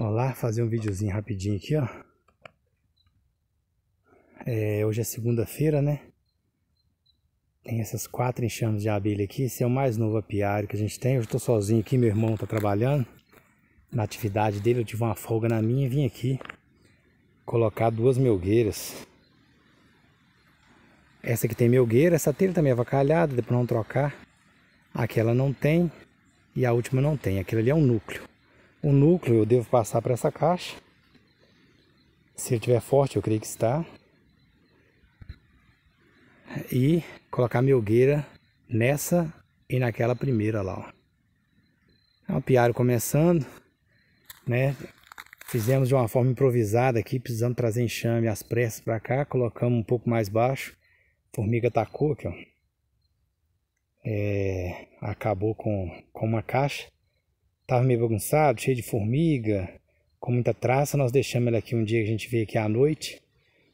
Olá, fazer um videozinho rapidinho aqui, ó. É, hoje é segunda-feira, né? Tem essas quatro enxames de abelha aqui. Esse é o mais novo apiário que a gente tem. Eu estou sozinho aqui, meu irmão está trabalhando. Na atividade dele, eu tive uma folga na minha e vim aqui colocar duas melgueiras. Essa aqui tem melgueira, essa telha também é avacalhada, depois não trocar. Aquela não tem e a última não tem. Aquela ali é um núcleo. O núcleo eu devo passar para essa caixa. Se ele estiver forte, eu creio que está. E colocar a hogueira nessa e naquela primeira lá. É um piário começando, né? Fizemos de uma forma improvisada aqui, precisando trazer enxame às pressas para cá, colocamos um pouco mais baixo. formiga tacou aqui, ó. É, acabou com, com uma caixa. Tava meio bagunçado, cheio de formiga, com muita traça. Nós deixamos ela aqui um dia que a gente veio aqui à noite.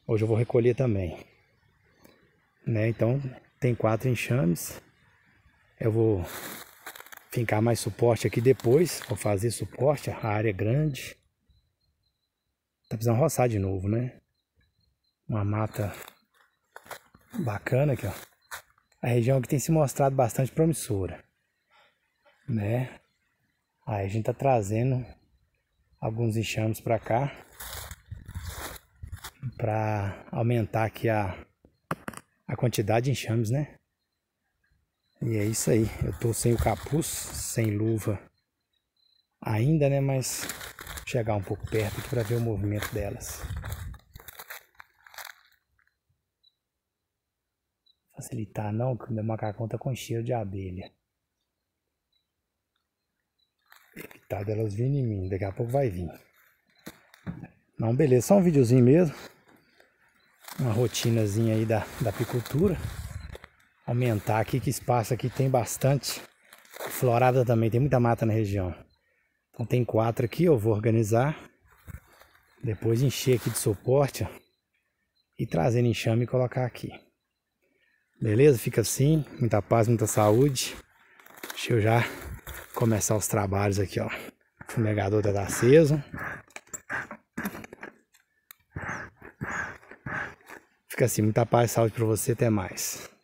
Hoje eu vou recolher também. Né? Então tem quatro enxames. Eu vou fincar mais suporte aqui depois. Vou fazer suporte, a área é grande. Tá precisando roçar de novo, né? Uma mata bacana aqui, ó. A região que tem se mostrado bastante promissora, né? Aí a gente tá trazendo alguns enxames para cá para aumentar aqui a, a quantidade de enxames, né? E é isso aí. Eu tô sem o capuz, sem luva ainda, né? Mas chegar um pouco perto aqui para ver o movimento delas. Facilitar não, que o meu macacão tá com cheiro de abelha. Tá delas vindo em mim, daqui a pouco vai vir. Não, beleza, só um videozinho mesmo. Uma rotinazinha aí da, da apicultura. Aumentar aqui, que espaço aqui tem bastante. Florada também, tem muita mata na região. Então tem quatro aqui, eu vou organizar. Depois encher aqui de suporte, ó, E trazendo enxame e colocar aqui. Beleza? Fica assim. Muita paz, muita saúde. Deixa eu já começar os trabalhos aqui, ó. O fumegador tá aceso. Fica assim, muita paz, saúde para você, até mais.